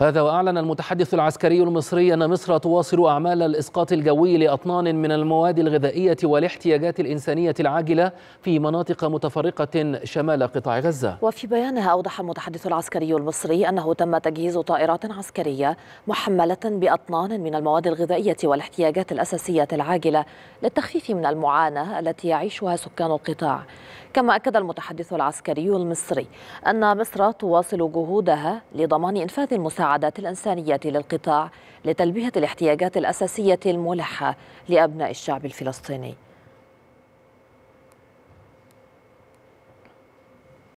هذا وأعلن المتحدث العسكري المصري أن مصر تواصل أعمال الإسقاط الجوي لأطنان من المواد الغذائية والاحتياجات الإنسانية العاجلة في مناطق متفرقة شمال قطاع غزة وفي بيانها أوضح المتحدث العسكري المصري أنه تم تجهيز طائرات عسكرية محملة بأطنان من المواد الغذائية والاحتياجات الأساسية العاجلة للتخفيف من المعاناة التي يعيشها سكان القطاع كما أكد المتحدث العسكري المصري أن مصر تواصل جهودها لضمان إنفاذ المساعدة المساعدات الإنسانية للقطاع لتلبية الاحتياجات الأساسية الملحة لأبناء الشعب الفلسطيني